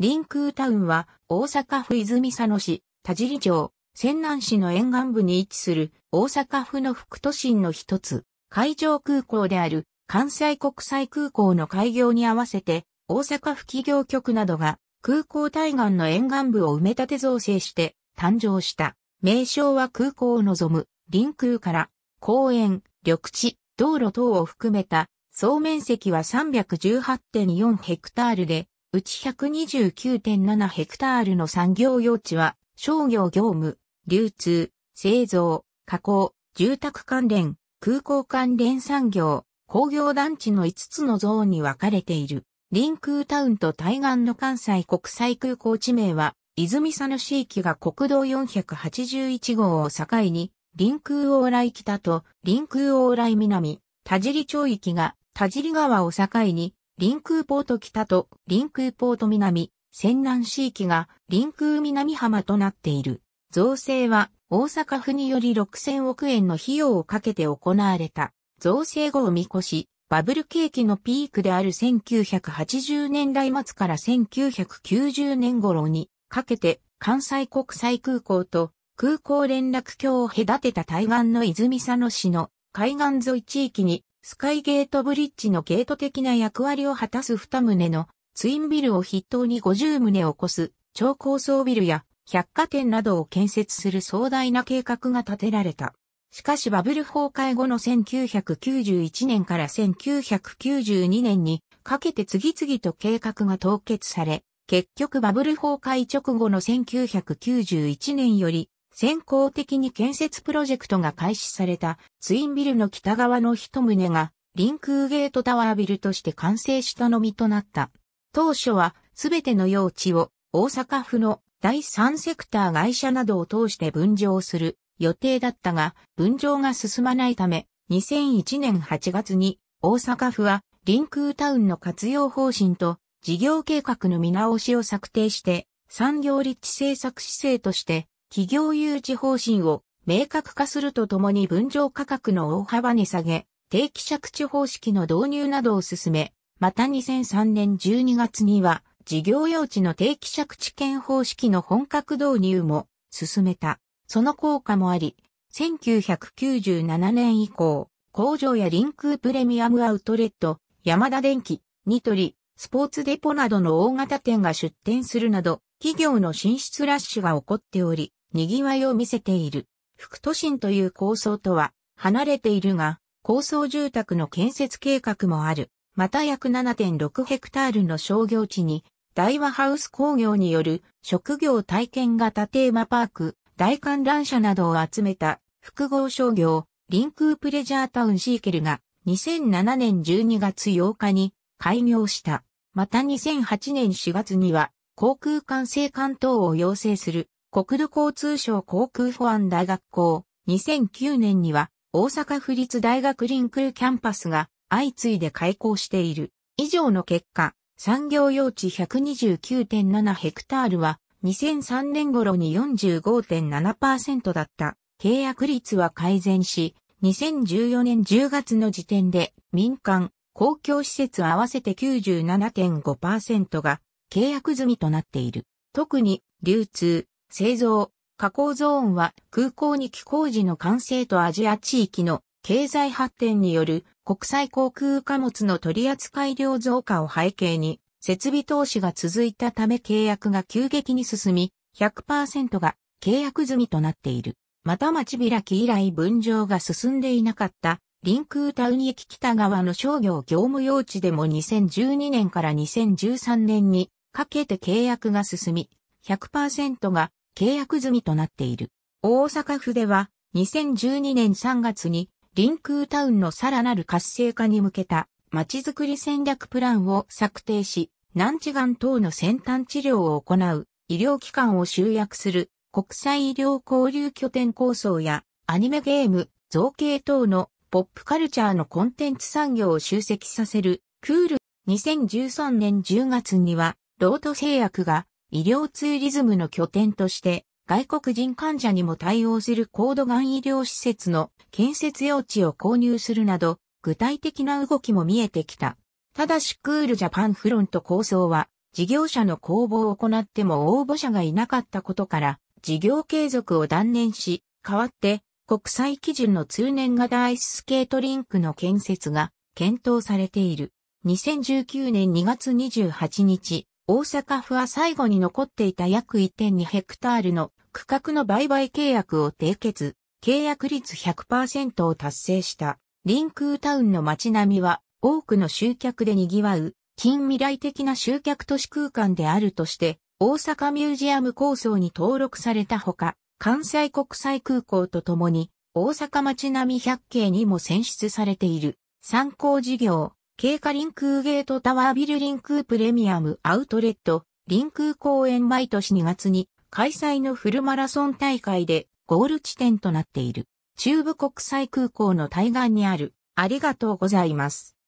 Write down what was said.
林空タウンは大阪府泉佐野市、田尻町、仙南市の沿岸部に位置する大阪府の副都心の一つ、海上空港である関西国際空港の開業に合わせて大阪府企業局などが空港対岸の沿岸部を埋め立て造成して誕生した。名称は空港を望む林空から公園、緑地、道路等を含めた総面積は318.4ヘクタールでうち129.7ヘクタールの産業用地は、商業業務、流通、製造、加工、住宅関連、空港関連産業、工業団地の5つのゾーンに分かれている。臨空タウンと対岸の関西国際空港地名は、泉佐野市域が国道481号を境に、臨空往来北と臨空往来南、田尻町域が田尻川を境に、臨空ポート北と臨空ポート南、仙南市域が臨空南浜となっている。造成は大阪府により6000億円の費用をかけて行われた。造成後を見越し、バブル景気のピークである1980年代末から1990年頃にかけて関西国際空港と空港連絡橋を隔てた対岸の泉佐野市の海岸沿い地域にスカイゲートブリッジのゲート的な役割を果たす2棟のツインビルを筆頭に50棟を超す超高層ビルや百貨店などを建設する壮大な計画が立てられた。しかしバブル崩壊後の1991年から1992年にかけて次々と計画が凍結され、結局バブル崩壊直後の1991年より先行的に建設プロジェクトが開始されたツインビルの北側の一棟が臨空ゲートタワービルとして完成したのみとなった。当初はすべての用地を大阪府の第三セクター会社などを通して分譲する予定だったが、分譲が進まないため、2001年8月に大阪府は臨空タウンの活用方針と事業計画の見直しを策定して産業立地政策姿勢として企業誘致方針を明確化するとともに分譲価格の大幅に下げ、定期借地方式の導入などを進め、また2003年12月には事業用地の定期借地権方式の本格導入も進めた。その効果もあり、1997年以降、工場やリンクプレミアムアウトレット、山田電機、ニトリ、スポーツデポなどの大型店が出店するなど、企業の進出ラッシュが起こっており、賑わいを見せている。副都心という構想とは離れているが、高層住宅の建設計画もある。また約7.6ヘクタールの商業地に、大和ハウス工業による職業体験型テーマパーク、大観覧車などを集めた複合商業、リンクープレジャータウンシーケルが2007年12月8日に開業した。また2008年4月には航空管制官等を要請する国土交通省航空保安大学校、2009年には大阪府立大学リンクルキャンパスが相次いで開校している。以上の結果、産業用地129.7ヘクタールは2003年頃に45.7%だった契約率は改善し、2014年10月の時点で民間、公共施設合わせて97.5%が契約済みとなっている。特に流通、製造、加工ゾーンは空港に寄港時の完成とアジア地域の経済発展による国際航空貨物の取扱量増加を背景に設備投資が続いたため契約が急激に進み100%が契約済みとなっている。また町開き以来分譲が進んでいなかった臨空タウン駅北側の商業業務用地でも2012年から2013年にかけて契約が進み100%が契約済みとなっている。大阪府では2012年3月に臨空タウンのさらなる活性化に向けた街づくり戦略プランを策定し、難治がん等の先端治療を行う医療機関を集約する国際医療交流拠点構想やアニメゲーム、造形等のポップカルチャーのコンテンツ産業を集積させるクール2013年10月にはロート製薬が医療ツーリズムの拠点として、外国人患者にも対応する高度がん医療施設の建設用地を購入するなど、具体的な動きも見えてきた。ただしクールジャパンフロント構想は、事業者の公募を行っても応募者がいなかったことから、事業継続を断念し、代わって国際基準の通年型アイススケートリンクの建設が検討されている。2019年2月28日、大阪府は最後に残っていた約1.2ヘクタールの区画の売買契約を締結、契約率100%を達成したリンクータウンの街並みは多くの集客で賑わう近未来的な集客都市空間であるとして大阪ミュージアム構想に登録されたほか関西国際空港とともに大阪街並み百景にも選出されている参考事業経過臨空ゲートタワービル臨空プレミアムアウトレット、臨空公園毎年2月に開催のフルマラソン大会でゴール地点となっている。中部国際空港の対岸にある。ありがとうございます。